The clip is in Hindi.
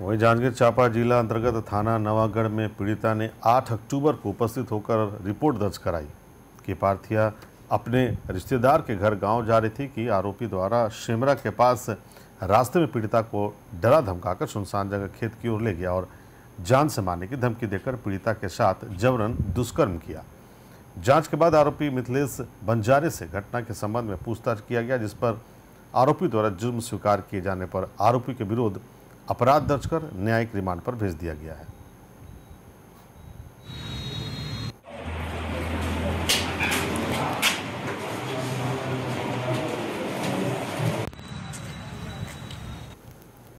वहीं जांजगीर चांपा जिला अंतर्गत थाना नवागढ़ में पीड़िता ने 8 अक्टूबर को उपस्थित होकर रिपोर्ट दर्ज कराई कि पार्थिया अपने रिश्तेदार के घर गांव जा रही थी कि आरोपी द्वारा शिमरा के पास रास्ते में पीड़िता को डरा धमकाकर सुनसान जगह खेत की ओर ले गया और जान से मारने की धमकी देकर पीड़िता के साथ जबरन दुष्कर्म किया जाँच के बाद आरोपी मिथिलेश बंजारे से घटना के संबंध में पूछताछ किया गया जिस पर आरोपी द्वारा जुर्म स्वीकार किए जाने पर आरोपी के विरोध अपराध दर्ज कर न्यायिक रिमांड पर भेज दिया गया है